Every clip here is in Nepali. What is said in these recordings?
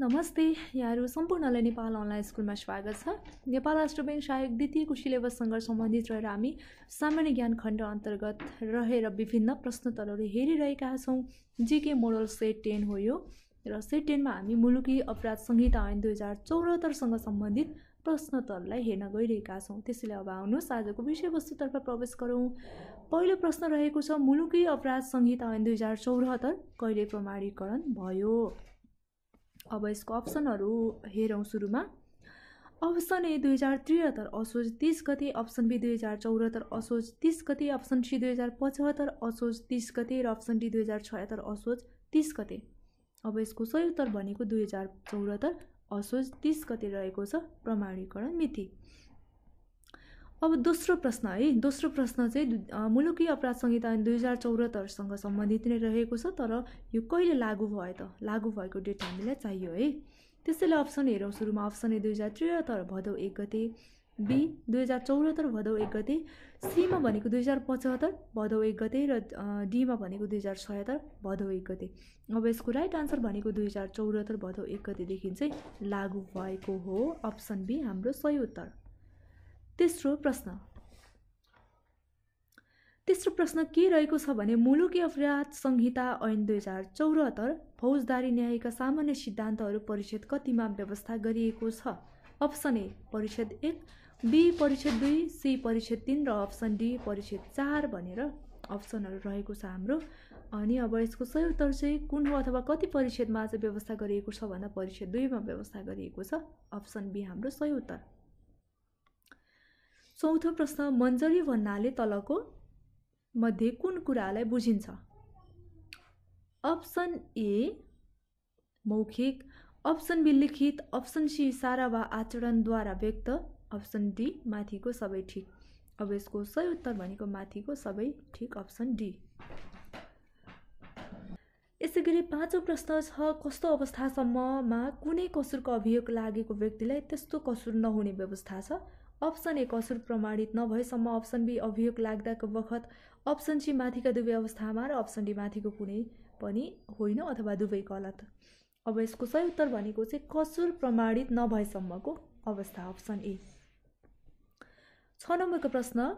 नमस्ते यहाँहरू सम्पूर्णलाई नेपाल अनलाइन स्कुलमा स्वागत छ नेपाल राष्ट्र ब्याङ्क सहायक द्वितीयको सिलेबससँग सम्बन्धित रहेर हामी सामान्य ज्ञान खण्ड अन्तर्गत रहेर विभिन्न प्रश्नोत्तरहरू हेरिरहेका छौँ जिके मोडल सेट टेन हो यो र सेट टेनमा हामी मुलुकी अपराध संहिता ऐन दुई हजार चौहत्तरसँग सम्बन्धित प्रश्नोत्तरलाई हेर्न गइरहेका छौँ त्यसैले अब आउनुहोस् आजको विषयवस्तुतर्फ प्रवेश गरौँ पहिलो प्रश्न रहेको छ मुलुकी अपराध संहिता ऐन दुई हजार चौरात्तर कहिले प्रमाणीकरण भयो अब यसको अप्सनहरू हेरौँ सुरुमा अप्सन ए दुई हजार त्रिहत्तर असोज तिस गते अप्सन बी दुई हजार चौहत्तर असोज तिस गते अप्सन सी दुई हजार पचहत्तर असोज तिस गते र अप्सन डी दुई हजार छयत्तर असोज तिस गते अब यसको सही उत्तर भनेको दुई हजार चौहत्तर असोज तिस गते रहेको छ प्रमाणीकरण मिति अब दोस्रो प्रश्न है दोस्रो प्रश्न चाहिँ मुलुकी अपराध संहिता दुई हजार चौहत्तरसँग सम्बन्धित नै रहेको छ तर यो कहिले लागू भयो त लागू भएको डेट हामीलाई चाहियो है त्यसैले अप्सन हेरौँ सुरुमा अप्सन ए दुई हजार त्रिहत्तर भदौ एक गते बी दुई हजार चौहत्तर भदौ एक गते सीमा भनेको दुई हजार पचहत्तर भदौ एक गते र डीमा भनेको दुई हजार छयत्तर भदौ एक गते अब यसको राइट आन्सर भनेको दुई हजार चौहत्तर भदौ एक गतेदेखि चाहिँ लागू भएको हो अप्सन बी हाम्रो सही उत्तर तेस्रो प्रश्न तेस्रो प्रश्न के रहेको छ भने मुलुकी अपराध संहिता ऐन दुई हजार चौरात्तर फौजदारी न्यायका सामान्य सिद्धान्तहरू परिषद कतिमा व्यवस्था गरिएको छ अप्सन ए परिषद एक बी परिषद दुई सी परिषद तिन र अप्सन डी परिषद चार भनेर अप्सनहरू रहेको छ हाम्रो अनि अब यसको सही उत्तर चाहिँ कुन हो अथवा कति परिषदमा चाहिँ व्यवस्था गरिएको छ भन्दा परिषद दुईमा व्यवस्था गरिएको छ अप्सन बी हाम्रो सही उत्तर चौथो प्रश्न मन्जरी भन्नाले तलको मध्ये कुन कुरालाई बुझिन्छ अप्सन ए मौखिक अप्सन बी लिखित अप्सन सी इसारा वा आचरणद्वारा व्यक्त अप्सन डी माथिको सबै ठिक अब यसको सही उत्तर भनेको माथिको सबै ठिक अप्सन डी यसै गरी पाँचौँ प्रश्न छ कस्तो अवस्थासम्ममा कुनै कसुरको अभियोग लागेको व्यक्तिलाई त्यस्तो कसुर नहुने व्यवस्था छ अप्सन ए कसुर प्रमाणित नभएसम्म अप्सन बी अभियोग लाग्दाको बखत अप्सन सी माथिका दुवै अवस्थामा र अप्सन डी माथिको कुनै पनि होइन अथवा दुवै गलत अब यसको सही उत्तर भनेको चाहिँ कसुर प्रमाणित नभएसम्मको अवस्था अप्सन ए छ नम्बरको प्रश्न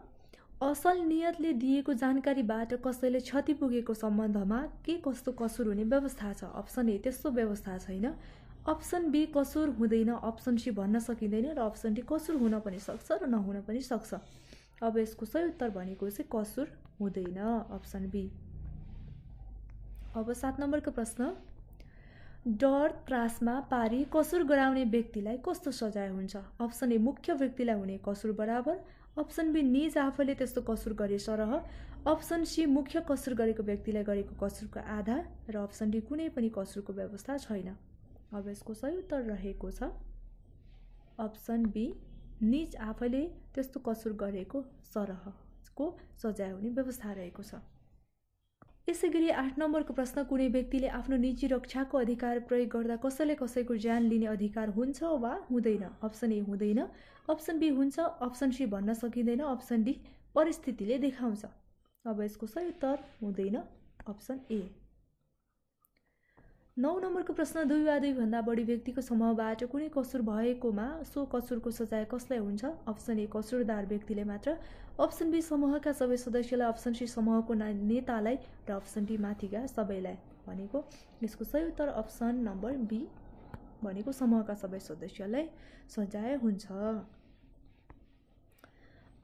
असल नियतले दिएको जानकारीबाट कसैले क्षति पुगेको सम्बन्धमा के कस्तो कसुर हुने व्यवस्था छ अप्सन ए त्यस्तो व्यवस्था छैन अप्सन बी कसुर हुँदैन अप्सन सी भन्न सकिँदैन र अप्सन डी कसुर हुन पनि सक्छ र नहुन पनि सक्छ अब यसको सही उत्तर भनेको चाहिँ कसुर हुँदैन अप्सन बी अब सात नम्बरको प्रश्न डर त्रासमा पारी कसुर गराउने व्यक्तिलाई कस्तो सजाय हुन्छ अप्सन ए मुख्य व्यक्तिलाई हुने कसुर बराबर अप्सन बी निज आफैले त्यस्तो कसुर गरे सरह अप्सन सी मुख्य कसुर गरेको व्यक्तिलाई गरेको कसुरको आधा र अप्सन डी कुनै पनि कसुरको व्यवस्था छैन अब यसको सही उत्तर रहेको छ अप्सन बी निज आफैले त्यस्तो कसुर गरेको सरहको सजाय हुने व्यवस्था रहेको छ यसै गरी आठ नम्बरको प्रश्न कुनै व्यक्तिले आफ्नो निजी रक्षाको अधिकार प्रयोग गर्दा कसैले कसैको ज्यान लिने अधिकार हुन्छ वा हुँदैन अप्सन ए हुँदैन अप्सन बी हुन्छ अप्सन सी भन्न सकिँदैन अप्सन डी परिस्थितिले देखाउँछ अब यसको सही उत्तर हुँदैन अप्सन ए नौ नम्बरको प्रश्न दुई वा दुईभन्दा बढी व्यक्तिको समूहबाट कुनै कसुर भएकोमा सो कसुरको सजाय कसलाई हुन्छ अप्सन ए कसुरदार व्यक्तिले मात्र अप्सन बी समूहका सबै सदस्यलाई अप्सन सी समूहको नेतालाई र अप्सन डी माथिका सबैलाई भनेको यसको सही उत्तर अप्सन नम्बर बी भनेको समूहका सबै सदस्यलाई सजाय हुन्छ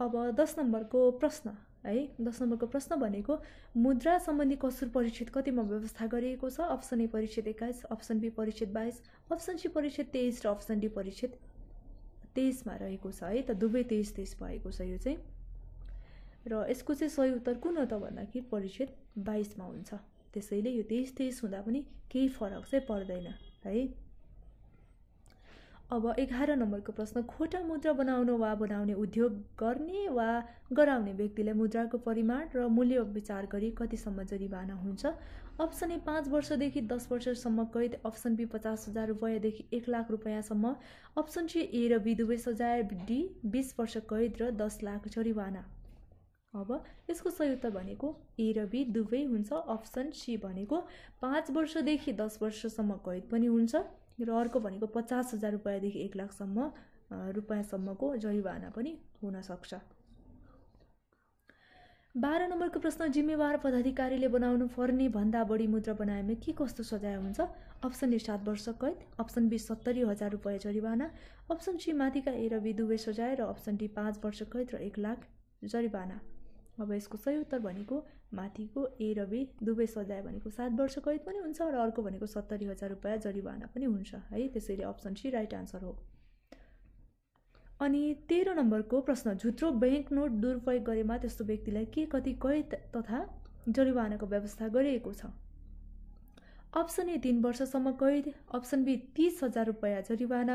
अब दस नम्बरको प्रश्न है दस नम्बरको प्रश्न भनेको मुद्रा सम्बन्धी कसुर परिच्छेद कतिमा व्यवस्था गरिएको छ अप्सन ए परिच्छेद एक्काइस अप्सन बी परिच्छेद बाइस अप्सन सी परिच्छेद तेइस र अप्सन डी परिच्छेद तेइसमा रहेको छ है त दुवै तेइस तेइस भएको छ यो चाहिँ र यसको चाहिँ सही उत्तर कुन हो त भन्दाखेरि परिच्छेद बाइसमा हुन्छ त्यसैले यो तेइस तेइस हुँदा पनि केही फरक चाहिँ पर्दैन है अब एघार नम्बरको प्रश्न खोटा मुद्रा बनाउन वा बनाउने उद्योग गर्ने वा गराउने व्यक्तिलाई मुद्राको परिमाण र मूल्य विचार गरी कतिसम्म जरिवाना हुन्छ अप्सन ए पाँच वर्षदेखि दस वर्षसम्म कैद अप्सन बी पचास हजार रुपियाँदेखि एक लाख रुपियाँसम्म अप्सन सी ए र बी दुवै सजाय डी बिस वर्ष कैद र दस लाख जरिवाना अब यसको सही उत्तर भनेको ए र बी दुवै हुन्छ अप्सन सी भनेको पाँच वर्षदेखि दस वर्षसम्म कैद पनि हुन्छ र अर्को भनेको पचास हजार रुपियाँदेखि एक लाखसम्म रुपियाँसम्मको जरिवाना पनि हुनसक्छ बाह्र नम्बरको प्रश्न जिम्मेवार पदाधिकारीले बनाउनु पर्ने भन्दा बढी मुद्रा बनाएमा के कस्तो सजाय हुन्छ अप्सन ए सात वर्ष कैद अप्सन बी सत्तरी हजार रुपियाँ जरिवाना अप्सन सी माथिका ए र बी दुवै सजाय र अप्सन डी पाँच वर्ष कैद र एक लाख जरिवाना अब यसको सही उत्तर भनेको माथिको ए र बी दुवै सजाय भनेको सात वर्ष कैद पनि हुन्छ र अर्को भनेको सत्तरी हजार रुपियाँ जरिवाना पनि हुन्छ है त्यसैले अप्सन सी राइट आन्सर हो अनि तेह्र नम्बरको प्रश्न झुत्रो ब्याङ्क नोट दुरुपयोग गरेमा त्यस्तो व्यक्तिलाई के कति कैद तथा जरिवानाको व्यवस्था गरिएको छ अप्सन ए तिन वर्षसम्म कैद अप्सन बी तिस हजार रुपियाँ जरिवाना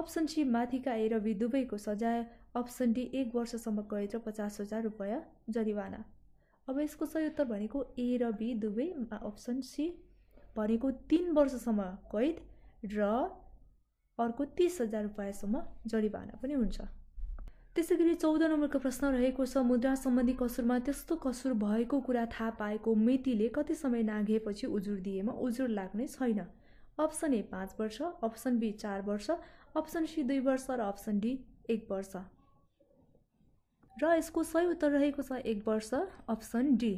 अप्सन सी माथिका ए र बी दुवैको सजाय अप्सन डी एक वर्षसम्म कैद र पचास हजार रुपियाँ जरिवाना अब यसको सही उत्तर भनेको ए र बी दुवै अप्सन सी भनेको तिन वर्षसम्म कैद र अर्को तिस हजार रुपियाँसम्म जरिवाना पनि हुन्छ त्यसै गरी चौध नम्बरको प्रश्न रहेको छ मुद्रा सम्बन्धी कसुरमा त्यस्तो कसुर भएको कुरा थाहा पाएको मितिले कति समय नाघेपछि उजुर दिएमा उजुर लाग्ने छैन अप्सन ए पाँच वर्ष अप्सन बी चार वर्ष अप्सन सी दुई वर्ष र अप्सन डी एक वर्ष र यसको सही उत्तर रहेको छ एक वर्ष अप्सन डी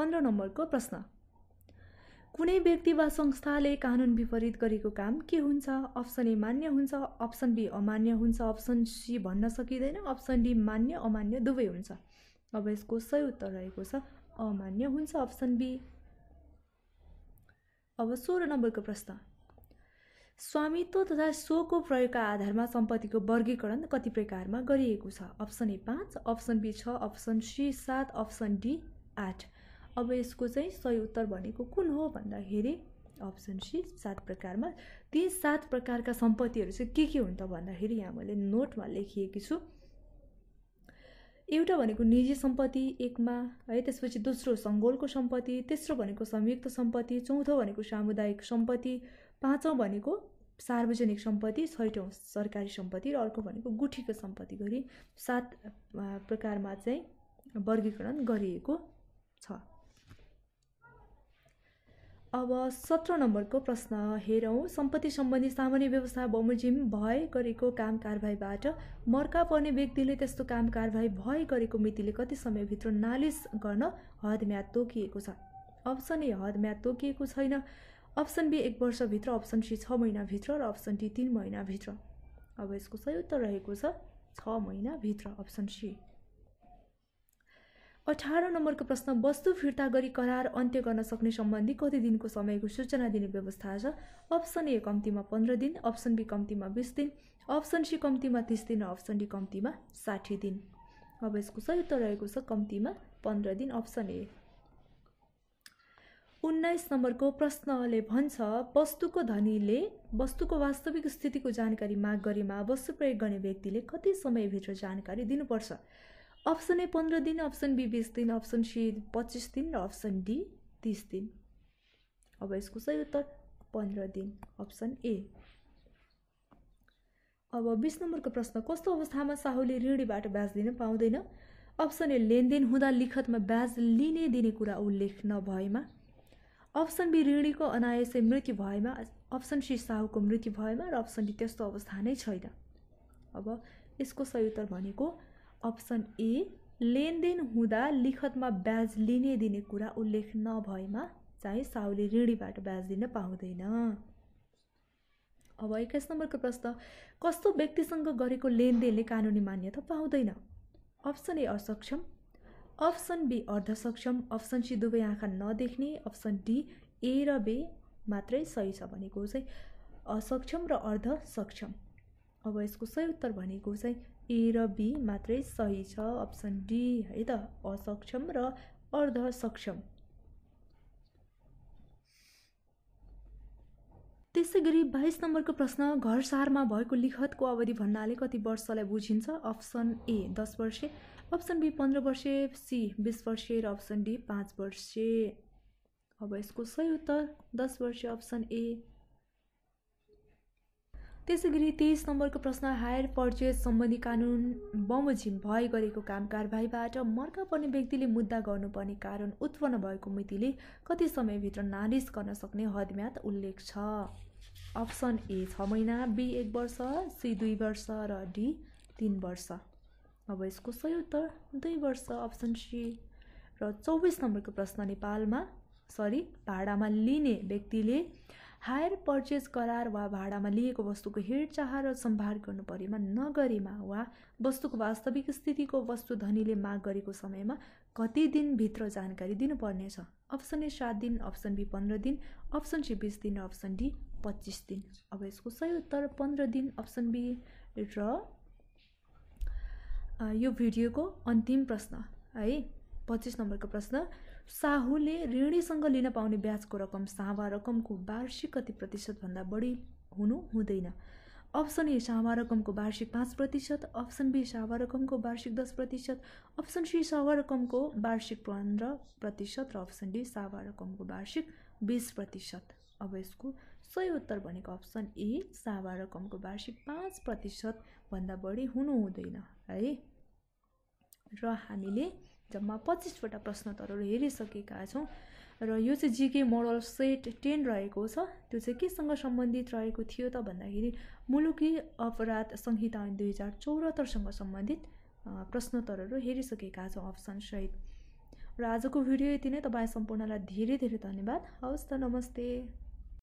पन्ध्र नम्बरको प्रश्न कुनै व्यक्ति वा संस्थाले कानुन विपरीत गरेको काम के हुन्छ अप्सन ए मान्य हुन्छ अप्सन बी अमान्य हुन्छ अप्सन सी भन्न सकिँदैन अप्सन डी मान्य अमान्य दुवै हुन्छ अब यसको सही उत्तर रहेको छ अमान्य हुन्छ अप्सन बी अब सोह्र नम्बरको प्रश्न स्वामित्व तथा सोको प्रयोगका आधारमा सम्पत्तिको वर्गीकरण कति प्रकारमा गरिएको छ अप्सन ए पाँच अप्सन बी छ अप्सन सी सात अप्सन डी आठ अब यसको चाहिँ सही उत्तर भनेको कुन हो भन्दाखेरि अप्सन सी सात प्रकारमा ती सात प्रकारका सम्पत्तिहरू चाहिँ के के हुन् त भन्दाखेरि यहाँ मैले नोटमा लेखिएकी छु एउटा भनेको निजी सम्पत्ति एकमा है त्यसपछि दोस्रो सङ्गोलको सम्पत्ति तेस्रो भनेको संयुक्त सम्पत्ति चौथो भनेको सामुदायिक सम्पत्ति पाँचौँ भनेको सार्वजनिक सम्पत्ति छैटौँ सरकारी सम्पत्ति र अर्को भनेको गुठीको सम्पत्ति गरी सात प्रकारमा चाहिँ वर्गीकरण गरिएको छ अब सत्र नम्बरको प्रश्न हेरौँ सम्पत्ति सम्बन्धी सामान्य व्यवस्था बमोजिम भए गरेको काम कारवाहीबाट मर्का पर्ने व्यक्तिले त्यस्तो काम कारवाही भए गरेको मितिले कति समयभित्र नालिस गर्न हदम्याद तोकिएको छ अप्सन ए हदम्याद तोकिएको छैन अप्सन बी एक वर्षभित्र अप्सन सी छ महिनाभित्र र अप्सन डी तिन महिनाभित्र अब यसको सही उत्तर रहेको छ छ महिनाभित्र अप्सन सी अठार नम्बरको प्रश्न वस्तु फिर्ता गरी करार अन्त्य गर्न सक्ने सम्बन्धी कति दिनको समयको सूचना दिने व्यवस्था छ अप्सन ए कम्तीमा पन्ध्र दिन अप्सन बी कम्तीमा बिस दिन अप्सन सी कम्तीमा तिस दिन अप्सन डी कम्तीमा साठी दिन अब यसको सही उत्तर रहेको छ कम्तीमा पन्ध्र दिन अप्सन ए उन्नाइस नम्बरको प्रश्नले भन्छ वस्तुको धनीले वस्तुको वास्तविक स्थितिको जानकारी माग गरेमा वस्तु प्रयोग गर्ने व्यक्तिले कति समयभित्र जानकारी दिनुपर्छ अप्सन ए पन्ध्र दिन अप्सन बी बिस दिन अप्सन सी पच्चिस दिन र अप्सन डी तिस दिन अब यसको सही उत्तर पन्ध्र दिन अप्सन ए अब बिस नम्बरको प्रश्न कस्तो अवस्थामा साहुले ऋणीबाट ब्याज दिन पाउँदैन अप्सन ए लेनदेन हुँदा लिखतमा ब्याज लिने दिने कुरा उल्लेख नभएमा अप्सन बी ऋणीको अनायसे मृत्यु भएमा अप्सन सी साहुको मृत्यु भएमा र अप्सन डी त्यस्तो अवस्था नै छैन अब यसको सही उत्तर भनेको अप्सन ए लेनदेन हुँदा लिखतमा ब्याज लिने दिने कुरा उल्लेख नभएमा चाहिँ साहुले ऋणीबाट ब्याज लिन पाउँदैन अब एक्काइस नम्बरको प्रश्न कस्तो व्यक्तिसँग गरेको लेनदेनले कानुनी मान्यता पाउँदैन अप्सन ए असक्षम अप्सन बी अर्धसक्षम अप्सन सी दुवै आँखा नदेख्ने अप्सन डी ए र बे मात्रै सही छ भनेको चाहिँ असक्षम र अर्ध सक्षम अब यसको सही उत्तर भनेको चाहिँ ए र बी मात्रै सही छ अप्सन डी है त असक्षम र अर्ध सक्षम त्यसै गरी बाइस नम्बरको प्रश्न घरसारमा भएको लिखतको अवधि भन्नाले कति वर्षलाई बुझिन्छ अप्सन ए दस वर्ष अप्सन बी पन्ध्र वर्ष सी बिस वर्षे र अप्सन डी पाँच वर्षे अब यसको सही उत्तर दस वर्ष अप्सन ए त्यसै गरी तेइस नम्बरको प्रश्न हायर पर्चेज सम्बन्धी कानुन बमोजिम भए गरेको काम कारवाहीबाट मर्का पर्ने व्यक्तिले मुद्दा गर्नुपर्ने कारण उत्पन्न भएको मितिले कति समयभित्र नालिस गर्न सक्ने हदम्याद उल्लेख छ अप्सन ए छ महिना बी एक वर्ष सी दुई वर्ष र डी तिन वर्ष अब यसको सही उत्तर दुई वर्ष अप्सन सी र चौबिस नम्बरको प्रश्न नेपालमा सरी भाडामा लिने व्यक्तिले हायर पर्चेज करार वा भाडामा लिएको वस्तुको हेरचाह र सम्भार गर्नु परेमा नगरेमा वा वस्तुको वास्तविक स्थितिको वस्तु धनीले माग गरेको समयमा कति दिनभित्र जानकारी दिनुपर्नेछ अप्सन ए सात दिन अप्सन बी पन्ध्र दिन अप्सन सी बिस दिन अप्सन डी पच्चिस दिन अब यसको सही उत्तर पन्ध्र दिन अप्सन बी र यो भिडियोको अन्तिम प्रश्न है पच्चिस नम्बरको प्रश्न साहुले ऋणीसँग लिन पाउने ब्याजको रकम सावा रकमको वार्षिक कति प्रतिशतभन्दा बढी हुनु हुँदैन अप्सन ए सावा रकमको वार्षिक पाँच प्रतिशत अप्सन बी सावा रकमको वार्षिक दस प्रतिशत अप्सन सी सावा रकमको वार्षिक पन्ध्र प्रतिशत र अप्सन डी सावा रकमको वार्षिक बिस प्रतिशत अब यसको सही उत्तर भनेको अप्सन ए सावा रकमको वार्षिक पाँच प्रतिशतभन्दा बढी हुनु हुँदैन है र हामीले जम्मा पच्चिसवटा प्रश्नोत्तरहरू हेरिसकेका छौँ र यो चाहिँ जिके मोडल सेट टेन रहेको छ त्यो चाहिँ केसँग सम्बन्धित रहेको थियो त भन्दाखेरि मुलुकी अपराध संहिता दुई हजार चौहत्तरसँग सम्बन्धित प्रश्नोत्तरहरू हेरिसकेका छौँ अप्सनसहित र आजको भिडियो यति नै तपाईँ सम्पूर्णलाई धेरै धेरै धन्यवाद हवस् त नमस्ते